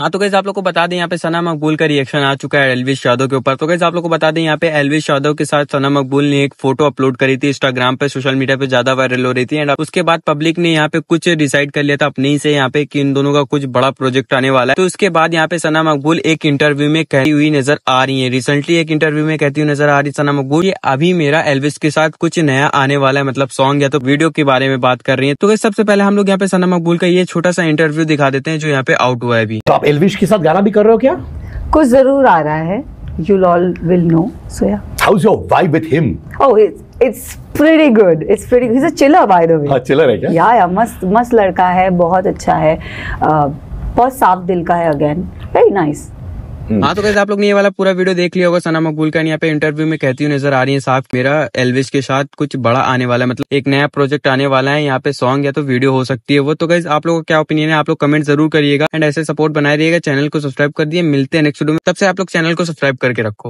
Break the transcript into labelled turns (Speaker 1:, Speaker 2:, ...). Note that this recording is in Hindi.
Speaker 1: हाँ तो कैसे आप लोग को बता दें यहाँ पे सना मकबूल का रिएक्शन आ चुका है एलविश यादव के ऊपर तो कैसे आप लोग को बता दें यहाँ पे एलविश यादव के साथ सना मकबूल ने एक फोटो अपलोड करी थी इंस्टाग्राम पे सोशल मीडिया पे ज्यादा वायरल हो रही थी एंड उसके बाद पब्लिक ने यहाँ पे कुछ डिसाइड कर लिया था अपने ही से यहाँ पे की इन दोनों का कुछ बड़ा प्रोजेक्ट आने वाला है तो उसके बाद यहाँ पे सना मकबूल एक इंटरव्यू में कहती हुई नजर आ रही है रिसेंटली एक इंटरव्यू में कहती हुई नजर आ रही सना मकबूल ये अभी मेरा एलविश के साथ कुछ नया आने वाला है मतलब सॉन्ग या तो वीडियो के बारे में बात कर रही है तो सबसे पहले हम लोग यहाँ पे सना मकबूल का ये छोटा सा इंटरव्यू दिखा देते हैं जो यहाँ पे आउट हुआ है अभी तो एलविश के साथ गाना भी कर रहे हो क्या
Speaker 2: कुछ जरूर आ रहा है you'll all will know. So yeah.
Speaker 3: How's your vibe with him?
Speaker 2: Oh, it's it's pretty good. It's pretty. good. He's a chiller by the way. हाँ
Speaker 3: chiller है क्या? Yeah
Speaker 2: yeah मस्त मस्त लड़का hai bahut acha hai uh, बहुत साफ दिल का है again. Very nice.
Speaker 1: हम्म। हाँ तो कैसे आप लोग ने ये वाला पूरा वीडियो देख लिया होगा सना मकबूल का यहाँ पे इंटरव्यू में कहती हूँ नजर आ रही है साफ मेरा एलविस के साथ कुछ बड़ा आने वाला है मतलब एक नया प्रोजेक्ट आने वाला है यहाँ पे सॉन्ग या तो वीडियो हो सकती है वो तो कैसे आप लोगों का क्या ओपिनियन है आप लोग कमेंट जरूर करिएगा एंड ऐसे सपोर्ट बनाए रहिएगा चैनल को सब्सक्राइब कर दिए मिलते हैं नेक्स्ट वीडियो में तब से आप लोग चैनल को सब्सक्राइब करके रखो